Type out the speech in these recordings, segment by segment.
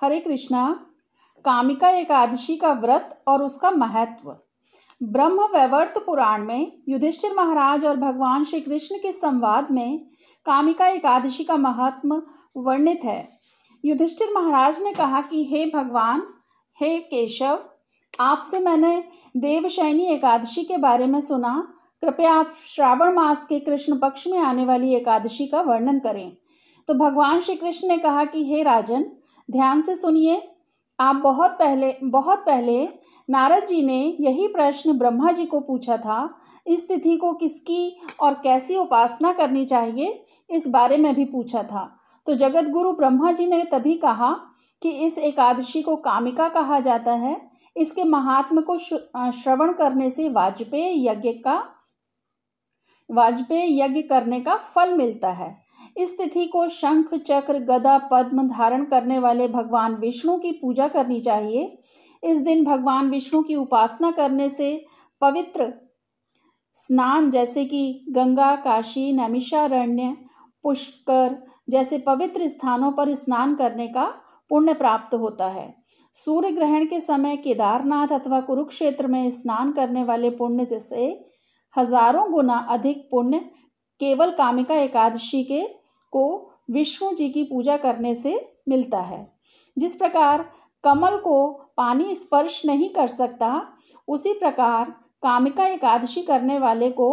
हरे कृष्णा कामिका एकादशी का व्रत और उसका महत्व ब्रह्म वैवर्त पुराण में युधिष्ठिर महाराज और भगवान श्री कृष्ण के संवाद में कामिका एकादशी का महात्म वर्णित है युधिष्ठिर महाराज ने कहा कि हे भगवान हे केशव आपसे मैंने देवशैनी एकादशी के बारे में सुना कृपया आप श्रावण मास के कृष्ण पक्ष में आने वाली एकादशी का वर्णन करें तो भगवान श्री कृष्ण ने कहा कि हे राजन ध्यान से सुनिए आप बहुत पहले बहुत पहले नारद जी ने यही प्रश्न ब्रह्मा जी को पूछा था इस तिथि को किसकी और कैसी उपासना करनी चाहिए इस बारे में भी पूछा था तो जगत गुरु ब्रह्मा जी ने तभी कहा कि इस एकादशी को कामिका कहा जाता है इसके महात्म को श्रवण करने से वाजपेय यज्ञ का वाजपेय यज्ञ करने का फल मिलता है इस तिथि को शंख चक्र गदा पद्म धारण करने वाले भगवान विष्णु की पूजा करनी चाहिए इस दिन भगवान विष्णु की उपासना करने से पवित्र स्नान जैसे कि गंगा काशी नमिषारण्य पुष्कर जैसे पवित्र स्थानों पर स्नान करने का पुण्य प्राप्त होता है सूर्य ग्रहण के समय केदारनाथ अथवा कुरुक्षेत्र में स्नान करने वाले पुण्य जैसे हजारों गुना अधिक पुण्य केवल कामिका एकादशी के को विष्णु जी की पूजा करने से मिलता है जिस प्रकार कमल को पानी स्पर्श नहीं कर सकता उसी प्रकार कामिका एकादशी करने वाले को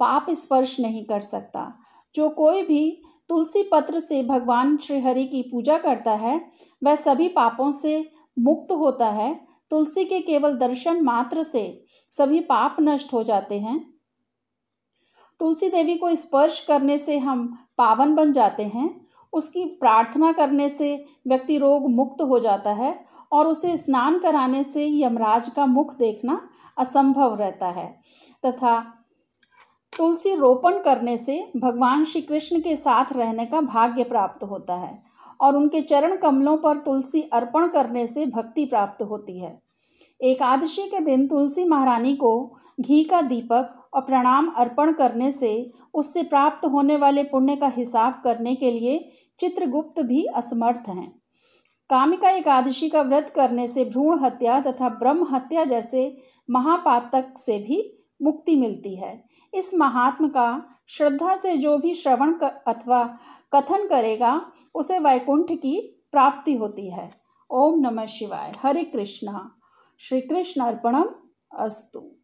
पाप स्पर्श नहीं कर सकता जो कोई भी तुलसी पत्र से भगवान श्रीहरि की पूजा करता है वह सभी पापों से मुक्त होता है तुलसी के केवल दर्शन मात्र से सभी पाप नष्ट हो जाते हैं तुलसी देवी को स्पर्श करने से हम पावन बन जाते हैं उसकी प्रार्थना करने से व्यक्ति रोग मुक्त हो जाता है और उसे स्नान कराने से यमराज का मुख देखना असंभव रहता है तथा तुलसी रोपण करने से भगवान श्री कृष्ण के साथ रहने का भाग्य प्राप्त होता है और उनके चरण कमलों पर तुलसी अर्पण करने से भक्ति प्राप्त होती है एकादशी के दिन तुलसी महारानी को घी का दीपक और प्रणाम अर्पण करने से उससे प्राप्त होने वाले पुण्य का हिसाब करने के लिए चित्रगुप्त भी असमर्थ हैं कामिका एकादशी का व्रत करने से भ्रूण हत्या तथा ब्रह्म हत्या जैसे महापातक से भी मुक्ति मिलती है इस महात्म का श्रद्धा से जो भी श्रवण अथवा कथन करेगा उसे वैकुंठ की प्राप्ति होती है ओम नमः शिवाय हरे कृष्ण श्री कृष्ण अर्पणम अस्तु